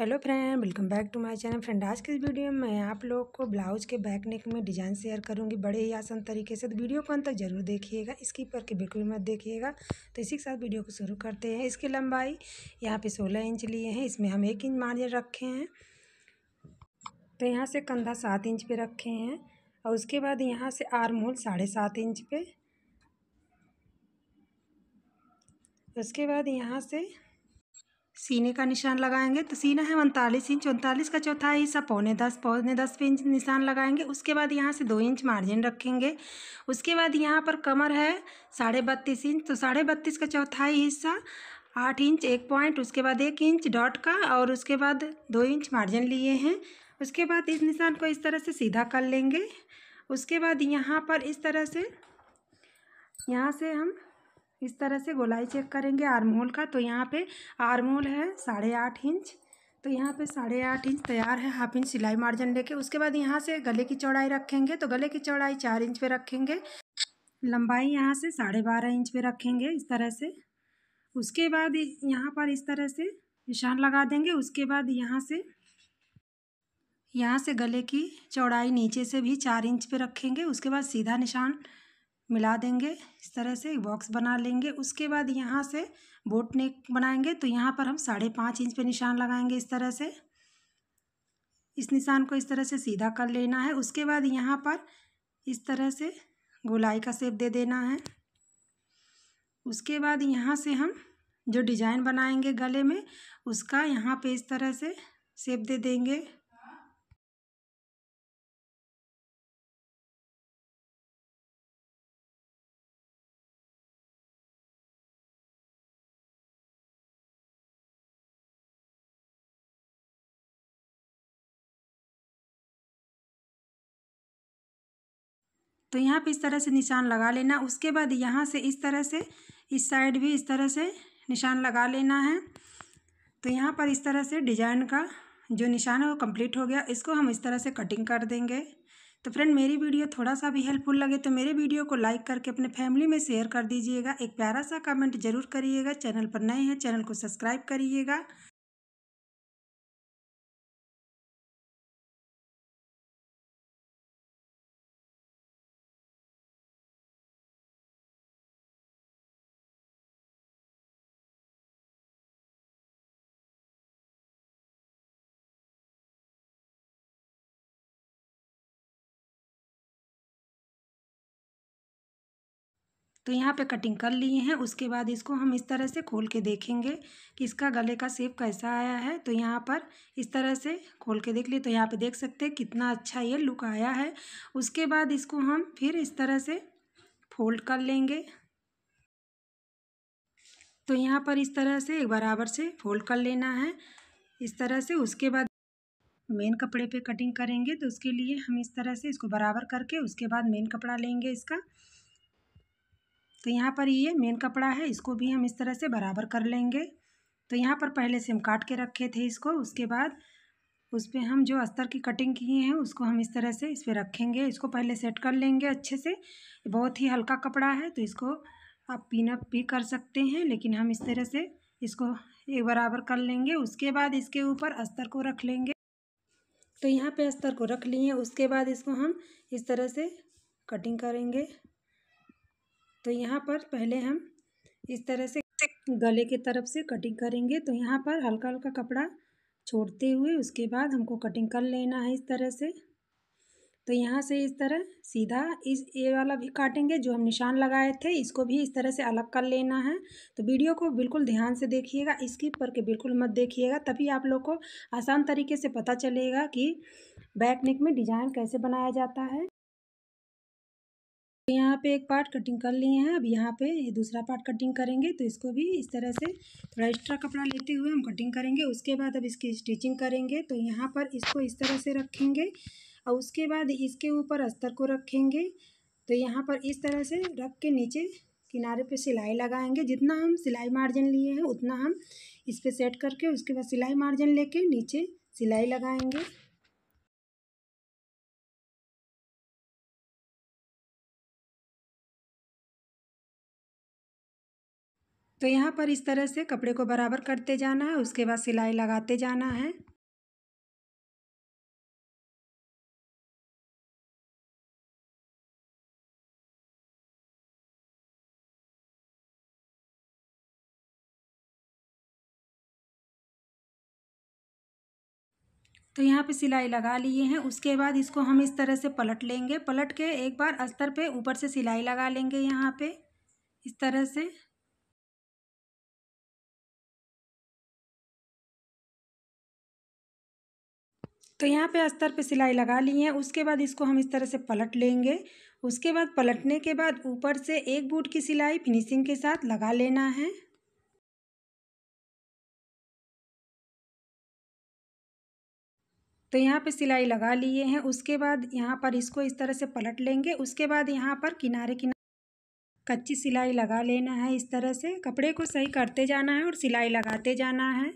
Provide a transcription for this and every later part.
hello friend welcome back to my channel friend आज के इस वीडियो में मैं आप लोग को ब्लाउज के बैक नेक में डिज़ाइन शेयर करूंगी बड़े ही आसान तरीके से तो वीडियो को अंत तक जरूर देखिएगा इसकी पर के बिल्कुल मत देखिएगा तो इसी के साथ वीडियो को शुरू करते हैं इसकी लंबाई यहाँ पे सोलह इंच लिए हैं इसमें हम एक इंच मार्जिन रखे हैं तो यहाँ से कंधा सात इंच पर रखे हैं और उसके बाद यहाँ से आर्म होल साढ़े सात इंच पे उसके बाद यहाँ से सीने का निशान लगाएंगे तो सीना है उनतालीस इंच उनतालीस का चौथाई हिस्सा पौने दस पौने दस इंच निशान लगाएंगे उसके बाद यहाँ से दो इंच मार्जिन रखेंगे उसके बाद यहाँ पर कमर है साढ़े बत्तीस इंच तो साढ़े बत्तीस का चौथाई हिस्सा आठ इंच एक पॉइंट उसके बाद एक इंच डॉट का और उसके बाद दो इंच मार्जिन लिए हैं उसके बाद इस निशान को इस तरह से सीधा कर लेंगे उसके बाद यहाँ पर इस तरह से यहाँ से हम इस तरह से गोलाई चेक करेंगे आर्मोल का तो यहाँ पे आर्मोल है साढ़े आठ इंच तो यहाँ पे साढ़े आठ इंच तैयार है हाफ इंच सिलाई मार्जिन लेके उसके बाद यहाँ से गले की चौड़ाई रखेंगे तो गले की चौड़ाई चार इंच पे रखेंगे लंबाई यहाँ से साढ़े बारह इंच पे रखेंगे इस तरह से उसके बाद यहाँ पर इस तरह से निशान लगा देंगे उसके बाद यहाँ से यहाँ से गले की चौड़ाई नीचे से भी चार इंच पे रखेंगे उसके बाद सीधा निशान मिला देंगे इस तरह से बॉक्स बना लेंगे उसके बाद यहाँ से बोट नेक बनाएंगे तो यहाँ पर हम साढ़े पाँच इंच पे निशान लगाएंगे इस तरह से इस निशान को इस तरह से सीधा कर लेना है उसके बाद यहाँ पर इस तरह से गोलाई का सेप दे देना है उसके बाद यहाँ से हम जो डिज़ाइन बनाएंगे गले में उसका यहाँ पे इस तरह से सेप दे देंगे तो यहाँ पे इस तरह से निशान लगा लेना उसके बाद यहाँ से इस तरह से इस साइड भी इस तरह से निशान लगा लेना है तो यहाँ पर इस तरह से डिजाइन का जो निशान है वो कम्प्लीट हो गया इसको हम इस तरह से कटिंग कर देंगे तो फ्रेंड मेरी वीडियो थोड़ा सा भी हेल्पफुल लगे तो मेरे वीडियो को लाइक करके अपने फैमिली में शेयर कर दीजिएगा एक प्यारा सा कमेंट जरूर करिएगा चैनल पर नए हैं चैनल को सब्सक्राइब करिएगा तो यहाँ पे कटिंग कर लिए हैं उसके बाद इसको हम इस तरह से खोल के देखेंगे कि इसका गले का सेप कैसा आया है तो यहाँ पर इस तरह से खोल के देख लिए तो यहाँ पे देख सकते हैं कितना अच्छा ये लुक आया है उसके बाद इसको हम फिर इस तरह से फोल्ड कर लेंगे तो यहाँ पर इस तरह से एक बराबर से फोल्ड कर लेना है इस तरह से उसके बाद मेन कपड़े पे कटिंग करेंगे तो उसके लिए हम इस तरह से इसको बराबर करके उसके बाद मेन कपड़ा लेंगे इसका तो यहाँ पर ये मेन कपड़ा है इसको भी हम इस तरह से बराबर कर लेंगे तो यहाँ पर पहले से हम काट के रखे थे इसको उसके बाद उस पर हम जो अस्तर की कटिंग किए हैं उसको हम इस तरह से इस पर रखेंगे इसको पहले सेट कर लेंगे अच्छे से बहुत ही हल्का कपड़ा है तो इसको आप पिनअप भी कर सकते हैं लेकिन हम इस तरह से इसको एक बराबर कर लेंगे उसके बाद इसके ऊपर अस्तर को रख लेंगे तो यहाँ पे अस्तर को रख लिए उसके बाद इसको हम इस तरह से कटिंग करेंगे तो यहाँ पर पहले हम इस तरह से गले के तरफ से कटिंग करेंगे तो यहाँ पर हल्का हल्का कपड़ा छोड़ते हुए उसके बाद हमको कटिंग कर लेना है इस तरह से तो यहाँ से इस तरह सीधा इस ये वाला भी काटेंगे जो हम निशान लगाए थे इसको भी इस तरह से अलग कर लेना है तो वीडियो को बिल्कुल ध्यान से देखिएगा स्किप करके बिल्कुल मत देखिएगा तभी आप लोग को आसान तरीके से पता चलेगा कि बैक नेक में डिज़ाइन कैसे बनाया जाता है तो यहाँ पे एक पार्ट कटिंग कर लिए हैं अब यहाँ पे ये दूसरा पार्ट कटिंग करेंगे तो इसको भी इस तरह से थोड़ा एक्स्ट्रा कपड़ा लेते हुए हम कटिंग करेंगे उसके बाद अब इसकी स्टिचिंग करेंगे तो यहाँ पर इसको इस तरह से रखेंगे और उसके बाद इसके ऊपर अस्तर को रखेंगे तो यहाँ पर इस तरह से रख के नीचे किनारे पे सिलाई लगाएंगे जितना हम सिलाई मार्जिन लिए हैं उतना हम इस पर सेट करके उसके बाद सिलाई मार्जिन लेके नीचे सिलाई लगाएंगे तो यहाँ पर इस तरह से कपड़े को बराबर करते जाना है उसके बाद सिलाई लगाते जाना है तो यहाँ पे सिलाई लगा लिए हैं उसके बाद इसको हम इस तरह से पलट लेंगे पलट के एक बार अस्तर पे ऊपर से सिलाई लगा लेंगे यहाँ पे इस तरह से तो यहाँ पे अस्तर पे सिलाई लगा ली है उसके बाद इसको हम इस तरह से पलट लेंगे उसके बाद पलटने के बाद ऊपर से एक बूट की सिलाई फिनिशिंग के साथ लगा लेना है तो यहाँ पे सिलाई लगा लिए हैं उसके बाद यहाँ पर इसको इस तरह से पलट लेंगे उसके बाद यहाँ पर किनारे किनारे कच्ची सिलाई लगा लेना है इस तरह से कपड़े को सही करते जाना है और सिलाई लगाते जाना है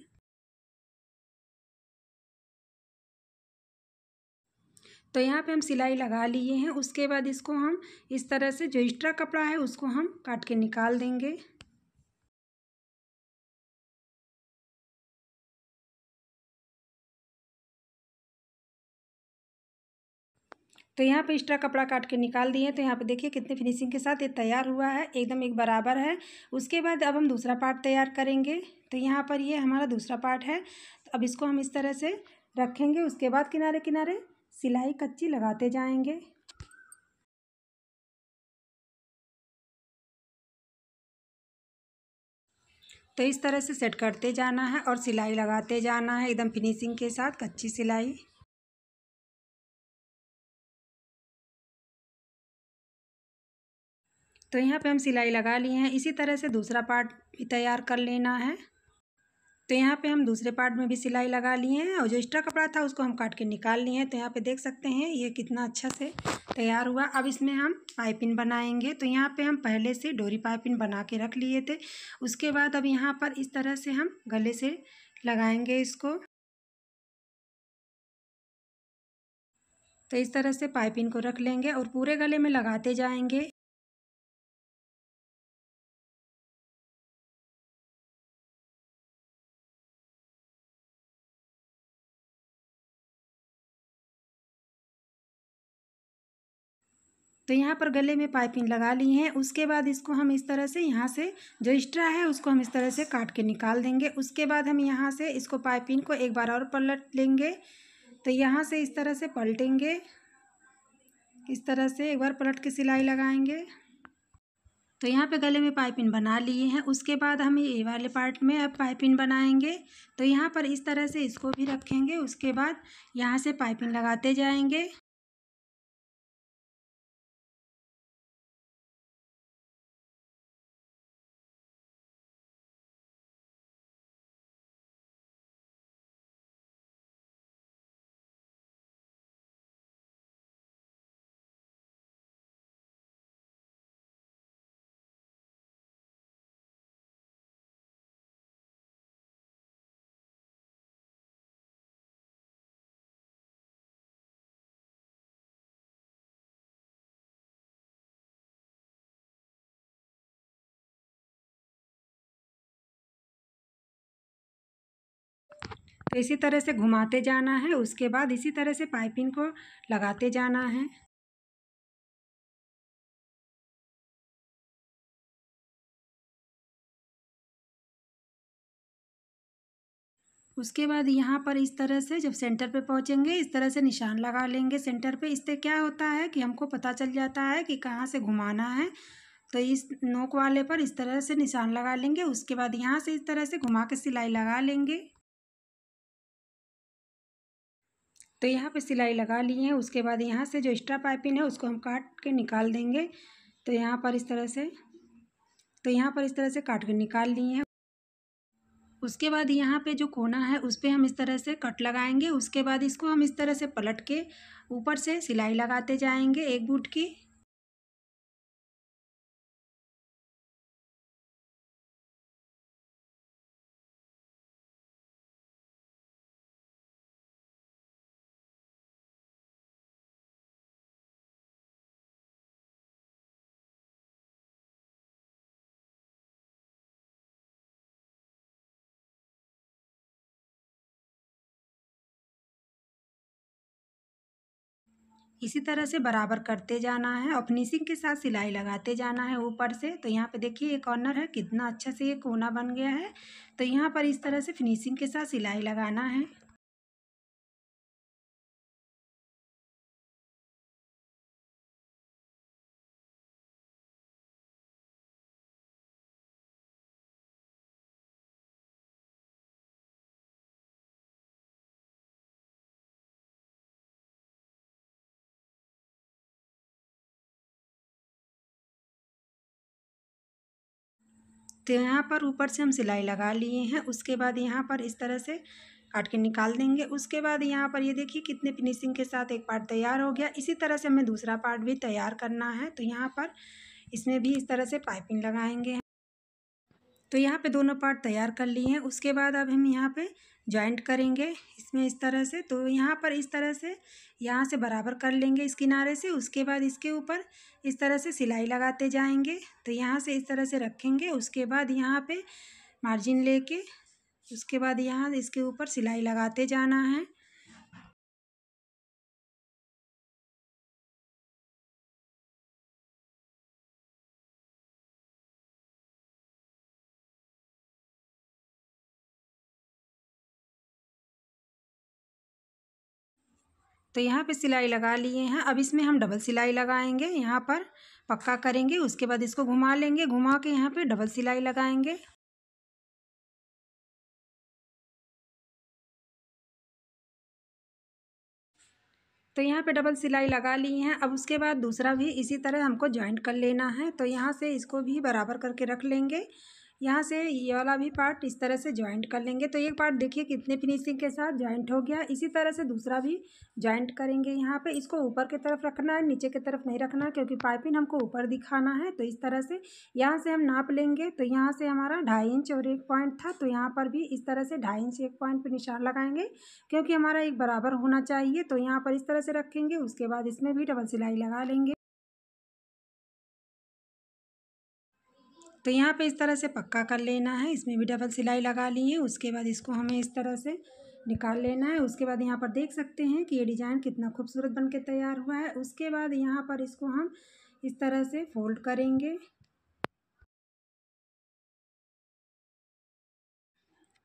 तो यहाँ पे हम सिलाई लगा लिए हैं उसके बाद इसको हम इस तरह से जो एक्स्ट्रा कपड़ा है उसको हम काट के निकाल देंगे तो यहाँ पे एक्स्ट्रा कपड़ा काट के निकाल दिए तो यहाँ पे देखिए कितने फिनिशिंग के साथ ये तैयार हुआ है एकदम एक बराबर है उसके बाद अब हम दूसरा पार्ट तैयार करेंगे तो यहाँ पर ये हमारा दूसरा पार्ट है तो अब इसको हम इस तरह से रखेंगे उसके बाद किनारे किनारे सिलाई कच्ची लगाते जाएंगे तो इस तरह से सेट करते जाना है और सिलाई लगाते जाना है एकदम फिनिशिंग के साथ कच्ची सिलाई तो यहाँ पे हम सिलाई लगा लिए हैं इसी तरह से दूसरा पार्ट भी तैयार कर लेना है तो यहाँ पे हम दूसरे पार्ट में भी सिलाई लगा लिए हैं और जो एक्स्ट्रा कपड़ा था उसको हम काट के निकाल लिए हैं तो यहाँ पे देख सकते हैं ये कितना अच्छा से तैयार हुआ अब इसमें हम पाइपिन बनाएंगे तो यहाँ पे हम पहले से डोरी पाइपिन बना के रख लिए थे उसके बाद अब यहाँ पर इस तरह से हम गले से लगाएंगे इसको तो इस तरह से पाइपिन को रख लेंगे और पूरे गले में लगाते जाएंगे तो यहाँ पर गले में पाइपिंग लगा ली है उसके बाद इसको हम इस तरह से यहाँ से जो एक्स्ट्रा है उसको हम इस तरह से काट के निकाल देंगे उसके बाद हम यहाँ से इसको पाइपिंग को एक बार और पलट लेंगे तो यहाँ से इस तरह से पलटेंगे इस तरह से एक बार पलट के सिलाई लगाएंगे तो यहाँ पे गले में पाइपिंग बना लिए हैं उसके बाद हम ये वाले पार्ट में अब पाइपिंग बनाएंगे तो यहाँ पर इस तरह से इसको भी रखेंगे उसके बाद यहाँ से पाइपिंग लगाते जाएंगे तो इसी तरह से घुमाते जाना है उसके बाद इसी तरह से पाइपिंग को लगाते जाना है उसके बाद यहाँ पर इस तरह से जब सेंटर पे पहुँचेंगे इस तरह से निशान लगा लेंगे सेंटर पे इससे क्या होता है कि हमको पता चल जाता है कि कहाँ से घुमाना है तो इस नोक वाले पर इस तरह से निशान लगा लेंगे उसके बाद यहाँ से इस तरह से घुमा के सिलाई लगा लेंगे तो यहाँ पे सिलाई लगा ली है उसके बाद यहाँ से जो एक्स्ट्रा पाइपिंग है उसको हम काट के निकाल देंगे तो यहाँ पर इस तरह से तो यहाँ पर इस तरह से काट के निकाल लिए हैं उसके बाद यहाँ पे जो कोना है उस पर हम इस तरह से कट लगाएंगे उसके बाद इसको हम इस तरह से पलट के ऊपर से सिलाई लगाते जाएंगे एक बूट की इसी तरह से बराबर करते जाना है और फिनिशिंग के साथ सिलाई लगाते जाना है ऊपर से तो यहाँ पे देखिए ये कॉर्नर है कितना अच्छा से ये कोना बन गया है तो यहाँ पर इस तरह से फिनिशिंग के साथ सिलाई लगाना है तो यहाँ पर ऊपर से हम सिलाई लगा लिए हैं उसके बाद यहाँ पर इस तरह से काट के निकाल देंगे उसके बाद यहाँ पर ये यह देखिए कितने फिनिशिंग के साथ एक पार्ट तैयार हो गया इसी तरह से हमें दूसरा पार्ट भी तैयार करना है तो यहाँ पर इसमें भी इस तरह से पाइपिंग लगाएंगे तो यहाँ पे दोनों पार्ट तैयार कर लिए हैं उसके बाद अब हम यहाँ पे जॉइंट करेंगे इसमें इस तरह से तो यहाँ पर इस तरह से यहाँ से बराबर कर लेंगे इस किनारे से उसके बाद इसके ऊपर इस तरह से सिलाई लगाते जाएंगे तो यहाँ से इस तरह से रखेंगे उसके बाद यहाँ पे मार्जिन लेके उसके बाद यहाँ इसके ऊपर सिलाई लगाते जाना है तो यहाँ पे सिलाई लगा लिए हैं अब इसमें हम डबल सिलाई लगाएंगे यहाँ पर पक्का करेंगे उसके बाद इसको घुमा लेंगे घुमा के यहाँ पे डबल सिलाई लगाएंगे तो यहाँ पे डबल सिलाई लगा ली है अब उसके बाद दूसरा भी इसी तरह हमको ज्वाइंट कर लेना है तो यहाँ से इसको भी बराबर करके रख लेंगे यहाँ से ये वाला भी पार्ट इस तरह से ज्वाइंट कर लेंगे तो एक पार्ट देखिए कितने फिनिशिंग के साथ ज्वाइंट हो गया इसी तरह से दूसरा भी ज्वाइंट करेंगे यहाँ पे इसको ऊपर की तरफ रखना है नीचे की तरफ नहीं रखना क्योंकि पाइपिंग हमको ऊपर दिखाना है तो इस तरह से यहाँ से हम नाप लेंगे तो यहाँ से हमारा ढाई इंच और एक पॉइंट था तो यहाँ पर भी इस तरह से ढाई इंच एक पॉइंट पर निशान लगाएंगे क्योंकि हमारा एक बराबर होना चाहिए तो यहाँ पर इस तरह से रखेंगे उसके बाद इसमें भी डबल सिलाई लगा लेंगे तो यहाँ पे इस तरह से पक्का कर लेना है इसमें भी डबल सिलाई लगा ली है उसके बाद इसको हमें इस तरह से निकाल लेना है उसके बाद यहाँ पर देख सकते हैं कि ये डिज़ाइन कितना खूबसूरत बन के तैयार हुआ है उसके बाद यहाँ पर इसको हम इस तरह से फोल्ड करेंगे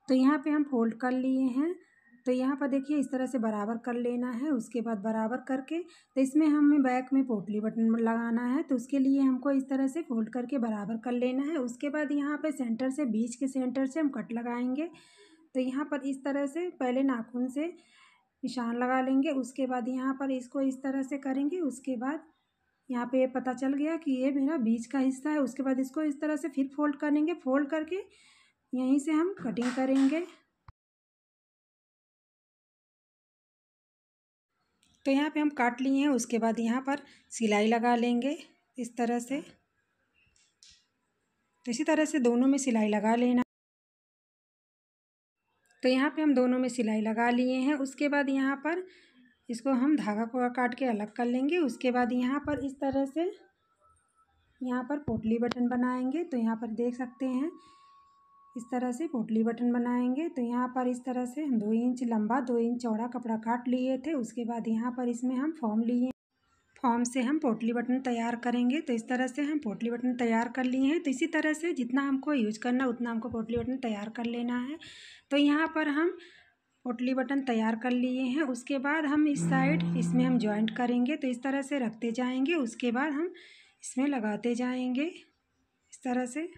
तो यहाँ पे हम फोल्ड कर लिए हैं तो यहाँ पर देखिए इस तरह से बराबर कर लेना है उसके बाद बराबर करके तो इसमें हमें बैक में पोटली बटन लगाना है तो उसके लिए हमको इस तरह से फोल्ड करके बराबर कर लेना है उसके बाद यहाँ पर सेंटर से बीच के सेंटर से हम कट लगाएंगे तो यहाँ पर इस तरह से पहले नाखून से निशान लगा लेंगे उसके बाद यहाँ पर इसको इस तरह से करेंगे उसके बाद यहाँ पे पता चल गया कि ये मेरा बीच का हिस्सा है उसके बाद इसको इस तरह से फिर फोल्ड करेंगे फोल्ड करके यहीं से हम कटिंग करेंगे तो यहाँ पे हम काट लिए हैं उसके बाद यहाँ पर सिलाई लगा लेंगे इस तरह से तो इसी तरह से दोनों में सिलाई लगा लेना तो यहाँ पे हम दोनों में सिलाई लगा लिए हैं उसके बाद यहाँ पर इसको हम धागा को काट के अलग कर लेंगे उसके बाद यहाँ पर इस तरह से यहाँ पर पोटली बटन बनाएंगे तो यहाँ पर देख सकते हैं इस तरह से पोटली बटन बनाएंगे तो यहाँ पर इस तरह से हम दो इंच लंबा दो इंच चौड़ा कपड़ा काट लिए थे उसके बाद यहाँ पर इसमें हम फॉर्म लिए फॉर्म से हम पोटली बटन तैयार करेंगे तो इस तरह से हम पोटली बटन तैयार कर लिए हैं तो इसी तरह से जितना हमको यूज करना उतना हमको पोटली बटन तैयार कर लेना है तो यहाँ पर हम पोटली बटन तैयार कर लिए हैं उसके बाद हम इस साइड इसमें हम जॉइंट करेंगे तो इस तरह से रखते जाएंगे उसके बाद हम इसमें लगाते जाएंगे इस तरह से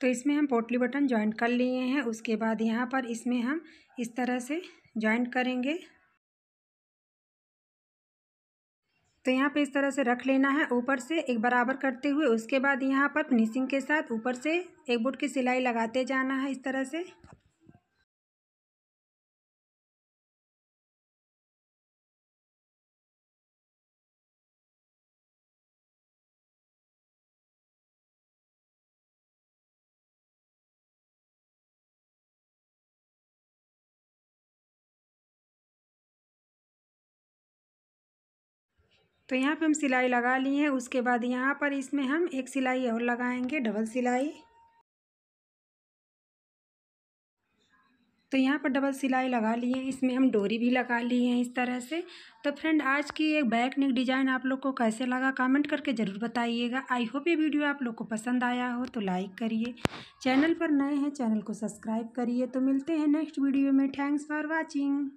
तो इसमें हम पोटली बटन ज्वाइंट कर लिए हैं उसके बाद यहाँ पर इसमें हम इस तरह से ज्वाइंट करेंगे तो यहाँ पे इस तरह से रख लेना है ऊपर से एक बराबर करते हुए उसके बाद यहाँ पर फिनिशिंग के साथ ऊपर से एक बुट की सिलाई लगाते जाना है इस तरह से तो यहाँ पे हम सिलाई लगा लिए हैं उसके बाद यहाँ पर इसमें हम एक सिलाई और लगाएंगे डबल सिलाई तो यहाँ पर डबल सिलाई लगा लिए हैं इसमें हम डोरी भी लगा लिए हैं इस तरह से तो फ्रेंड आज की एक बैक नेक डिज़ाइन आप लोग को कैसे लगा कमेंट करके ज़रूर बताइएगा आई होप ये वीडियो आप लोग को पसंद आया हो तो लाइक करिए चैनल पर नए हैं चैनल को सब्सक्राइब करिए तो मिलते हैं नेक्स्ट वीडियो में थैंक्स फॉर वॉचिंग